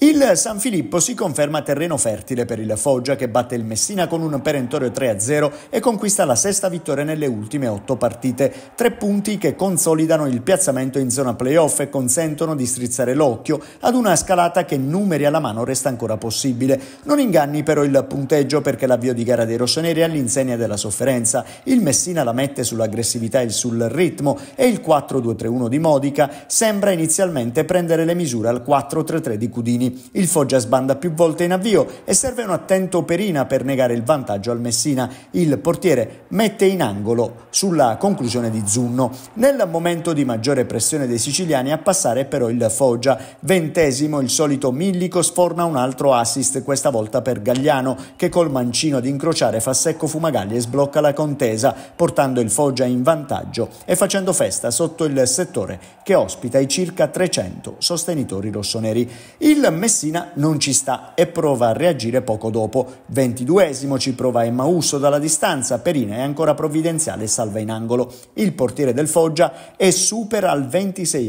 Il San Filippo si conferma terreno fertile per il Foggia che batte il Messina con un perentorio 3-0 e conquista la sesta vittoria nelle ultime otto partite, tre punti che consolidano il piazzamento in zona playoff e consentono di strizzare l'occhio ad una scalata che numeri alla mano resta ancora possibile. Non inganni però il punteggio perché l'avvio di gara dei rossoneri è all'insegna della sofferenza, il Messina la mette sull'aggressività e sul ritmo e il 4-2-3-1 di Modica sembra inizialmente prendere le misure al 4-3-3 di Cudini. Il Foggia sbanda più volte in avvio e serve un attento Perina per negare il vantaggio al Messina. Il portiere mette in angolo sulla conclusione di Zunno. Nel momento di maggiore pressione dei siciliani a passare però il Foggia. Ventesimo il solito Millico sforna un altro assist, questa volta per Gagliano, che col mancino ad incrociare fa secco Fumagalli e sblocca la contesa, portando il Foggia in vantaggio e facendo festa sotto il settore che ospita i circa 300 sostenitori rossoneri. Il Messina non ci sta e prova a reagire poco dopo. 22 ci prova Emma dalla distanza, Perina è ancora provvidenziale e salva in angolo. Il portiere del Foggia è supera al 26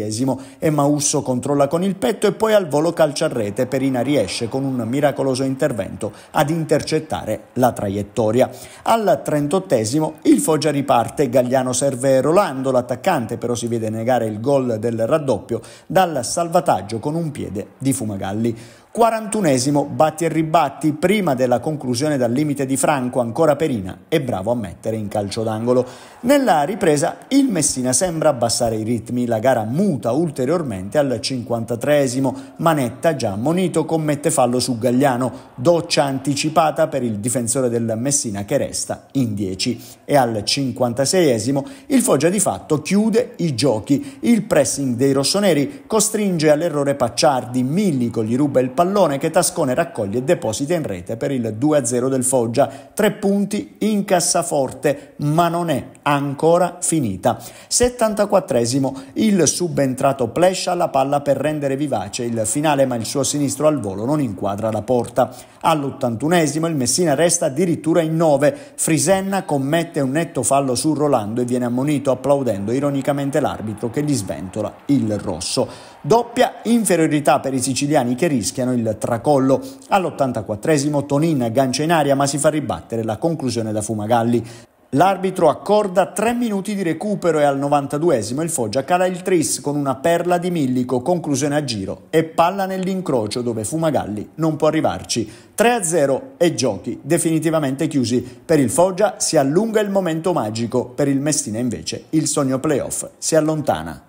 Emma Usso controlla con il petto e poi al volo calcia a rete. Perina riesce con un miracoloso intervento ad intercettare la traiettoria. Al 38 il Foggia riparte, Gagliano serve Rolando, l'attaccante però si vede negare il gol del raddoppio dal salvataggio con un piede di Fumagalli. 力，41esimo batti e ribatti prima della conclusione dal limite di Franco, ancora Perina e bravo a mettere in calcio d'angolo. Nella ripresa il Messina sembra abbassare i ritmi, la gara muta ulteriormente al 53esimo, Manetta già ammonito commette fallo su Gagliano, doccia anticipata per il difensore del Messina che resta in 10 e al 56esimo il Foggia di fatto chiude i giochi, il pressing dei rossoneri costringe all'errore Pacciardi, Millico gli ruba il pallone pallone che Tascone raccoglie e deposita in rete per il 2-0 del Foggia. Tre punti in cassaforte, ma non è ancora finita. 74esimo, il subentrato plescia la palla per rendere vivace il finale, ma il suo sinistro al volo non inquadra la porta. All'81esimo il Messina resta addirittura in 9. Frisenna commette un netto fallo su Rolando e viene ammonito applaudendo ironicamente l'arbitro che gli sventola il rosso. Doppia inferiorità per i siciliani che rischiano il il tracollo. All'84esimo Tonin aggancia in aria ma si fa ribattere la conclusione da Fumagalli. L'arbitro accorda 3 minuti di recupero e al 92esimo il Foggia cala il tris con una perla di Millico, conclusione a giro e palla nell'incrocio dove Fumagalli non può arrivarci. 3-0 e giochi definitivamente chiusi. Per il Foggia si allunga il momento magico, per il Messina invece il sogno playoff si allontana.